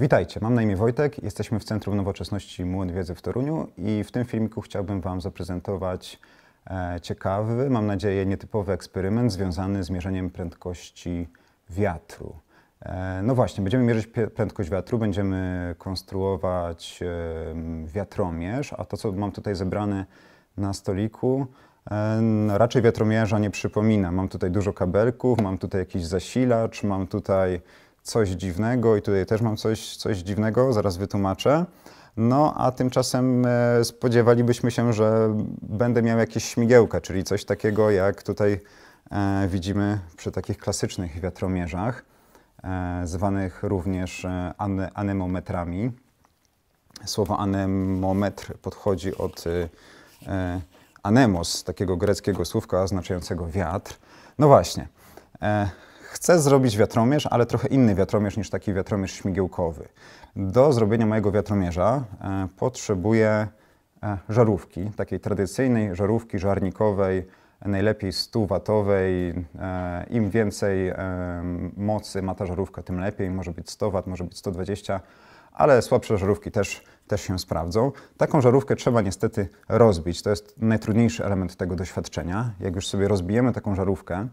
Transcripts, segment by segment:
Witajcie, mam na imię Wojtek, jesteśmy w Centrum Nowoczesności Młyn Wiedzy w Toruniu i w tym filmiku chciałbym Wam zaprezentować e, ciekawy, mam nadzieję nietypowy eksperyment związany z mierzeniem prędkości wiatru. E, no właśnie, będziemy mierzyć prędkość wiatru, będziemy konstruować wiatromierz, a to co mam tutaj zebrane na stoliku, e, no raczej wiatromierza nie przypomina. Mam tutaj dużo kabelków, mam tutaj jakiś zasilacz, mam tutaj coś dziwnego i tutaj też mam coś, coś dziwnego, zaraz wytłumaczę. No, a tymczasem e, spodziewalibyśmy się, że będę miał jakieś śmigiełka, czyli coś takiego jak tutaj e, widzimy przy takich klasycznych wiatromierzach, e, zwanych również anemometrami. Słowo anemometr podchodzi od anemos, takiego greckiego słówka oznaczającego wiatr. No właśnie, chcę zrobić wiatromierz, ale trochę inny wiatromierz niż taki wiatromierz śmigiełkowy. Do zrobienia mojego wiatromierza e, potrzebuję e, żarówki, takiej tradycyjnej żarówki żarnikowej, najlepiej 100-watowej. E, Im więcej e, mocy ma ta żarówka, tym lepiej. Może być 100 wat, może być 120 ale słabsze żarówki też, też się sprawdzą. Taką żarówkę trzeba niestety rozbić. To jest najtrudniejszy element tego doświadczenia. Jak już sobie rozbijemy taką żarówkę,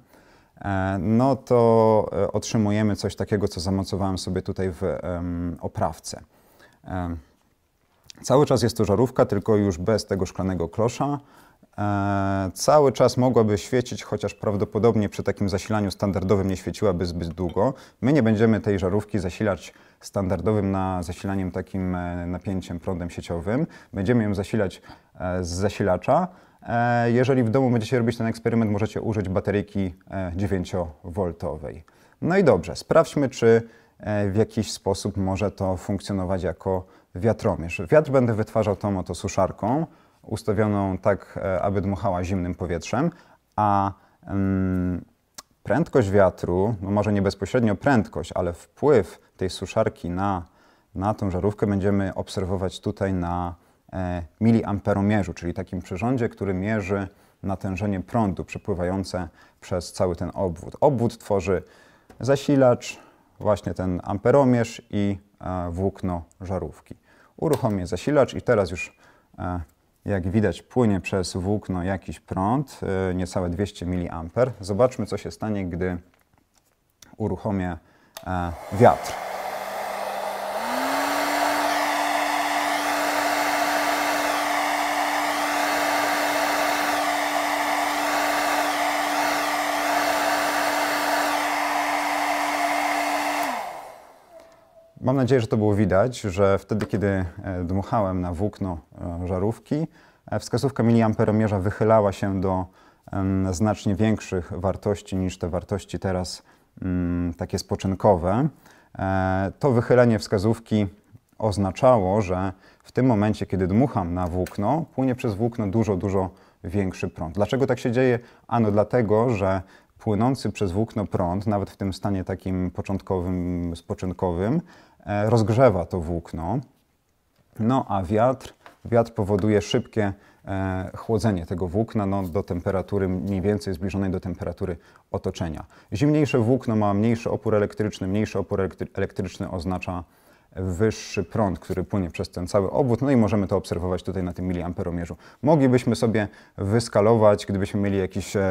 E, no to e, otrzymujemy coś takiego, co zamocowałem sobie tutaj w oprawce. Cały czas jest to żarówka, tylko już bez tego szklanego klosza. E, cały czas mogłaby świecić, chociaż prawdopodobnie przy takim zasilaniu standardowym nie świeciłaby zbyt długo. My nie będziemy tej żarówki zasilać standardowym na zasilaniem takim napięciem prądem sieciowym. Będziemy ją zasilać z zasilacza, E, jeżeli w domu będziecie robić ten eksperyment, możecie użyć baterii 9V. E, no i dobrze, sprawdźmy, czy e, w jakiś sposób może to funkcjonować jako wiatromierz. Wiatr będę wytwarzał tą oto suszarką, ustawioną tak, aby dmuchała zimnym powietrzem, a mm, prędkość wiatru, no może nie bezpośrednio prędkość, ale wpływ tej suszarki na, na tą żarówkę będziemy obserwować tutaj na, E, miliamperomierzu, czyli takim przyrządzie, który mierzy natężenie prądu przepływające przez cały ten obwód. Obwód tworzy zasilacz, właśnie ten amperomierz i e, włókno żarówki. Uruchomię zasilacz i teraz już e, jak widać płynie przez włókno jakiś prąd, niecałe 200 mA. Zobaczmy co się stanie, gdy uruchomię wiatr. Mam nadzieję, że to było widać, że wtedy, kiedy e, dmuchałem na włókno e, żarówki, e, wskazówka miliamperomierza wychylała się do znacznie większych wartości niż te wartości teraz mm, takie spoczynkowe. To wychylenie wskazówki oznaczało, że w tym momencie, kiedy dmucham na włókno, płynie przez włókno dużo, dużo większy prąd. Dlaczego tak się dzieje? Ano dlatego, że płynący przez włókno prąd, nawet w tym stanie takim początkowym, spoczynkowym, E, rozgrzewa to włókno. No a wiatr, wiatr powoduje szybkie e, chłodzenie tego włókna no, do temperatury mniej więcej zbliżonej do temperatury otoczenia. Zimniejsze włókno ma mniejszy opór elektryczny, mniejszy opór elektryczny oznacza wyższy prąd, który płynie przez ten cały obwód, no i możemy to obserwować tutaj na tym miliamperomierzu. Moglibyśmy sobie wyskalować, gdybyśmy mieli jakiś e,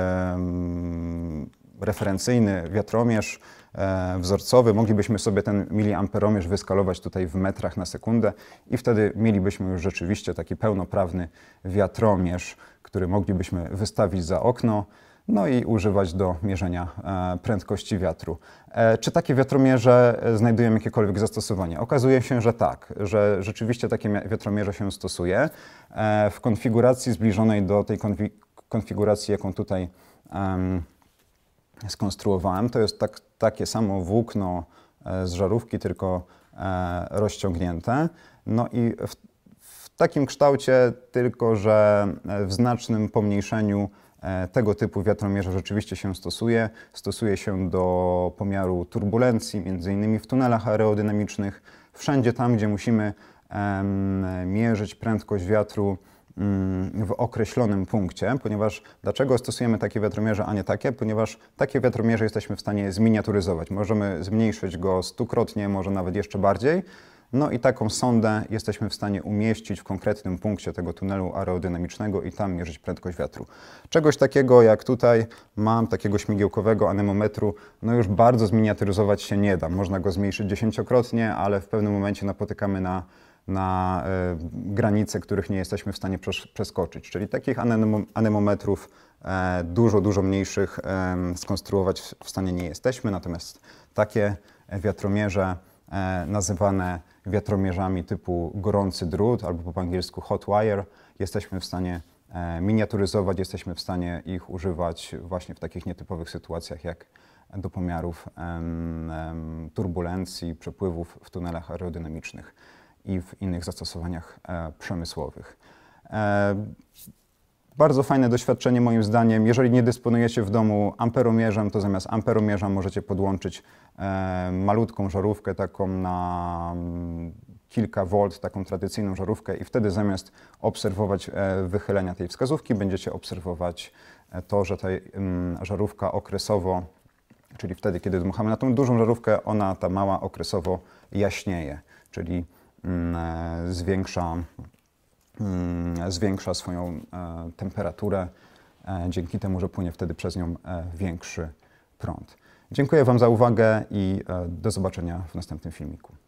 referencyjny wiatromierz e, wzorcowy, moglibyśmy sobie ten miliamperomierz wyskalować tutaj w metrach na sekundę i wtedy mielibyśmy już rzeczywiście taki pełnoprawny wiatromierz, który moglibyśmy wystawić za okno no i używać do mierzenia e, prędkości wiatru. E, czy takie wiatromierze znajdują jakiekolwiek zastosowanie? Okazuje się, że tak, że rzeczywiście takie wiatromierze się stosuje w konfiguracji zbliżonej do tej konfiguracji, jaką tutaj um, skonstruowałem, to jest tak, takie samo włókno e, z żarówki, tylko e, rozciągnięte. No i w, w takim kształcie, tylko że e, w znacznym pomniejszeniu tego typu wiatromierza rzeczywiście się stosuje. Stosuje się do pomiaru turbulencji, między innymi w tunelach aerodynamicznych, wszędzie tam, gdzie musimy mierzyć prędkość wiatru Mm, w określonym punkcie, ponieważ dlaczego stosujemy takie wiatromierze, a nie takie? Ponieważ takie wiatromierze jesteśmy w stanie zminiaturyzować. Możemy zmniejszyć go stukrotnie, może nawet jeszcze bardziej. No i taką sondę jesteśmy w stanie umieścić w konkretnym punkcie tego tunelu aerodynamicznego i tam mierzyć prędkość wiatru. Czegoś takiego jak tutaj mam, takiego śmigiełkowego anemometru, no już bardzo zminiaturyzować się nie da. Można go zmniejszyć dziesięciokrotnie, ale w pewnym momencie napotykamy na na e, granice, których nie jesteśmy w stanie przeskoczyć. Czyli takich anemometrów e, dużo, dużo mniejszych e, skonstruować w stanie nie jesteśmy, natomiast takie wiatromierze nazywane wiatromierzami typu gorący drut albo po angielsku hot wire jesteśmy w stanie miniaturyzować, jesteśmy w stanie ich używać właśnie w takich nietypowych sytuacjach jak do pomiarów turbulencji, przepływów w tunelach aerodynamicznych i w innych zastosowaniach e, przemysłowych. E, bardzo fajne doświadczenie moim zdaniem. Jeżeli nie dysponujecie w domu amperomierzem, to zamiast amperomierza możecie podłączyć e, malutką żarówkę taką na mm, kilka volt, taką tradycyjną żarówkę i wtedy zamiast obserwować wychylenia tej wskazówki, będziecie obserwować to, że ta mm, żarówka okresowo, czyli wtedy, kiedy dmuchamy na tą dużą żarówkę, ona, ta mała, okresowo jaśnieje, czyli Mm, e, zwiększa, mm, zwiększa swoją e, temperaturę, e, dzięki temu, że płynie wtedy przez nią większy prąd. Dziękuję Wam za uwagę i do zobaczenia w następnym filmiku.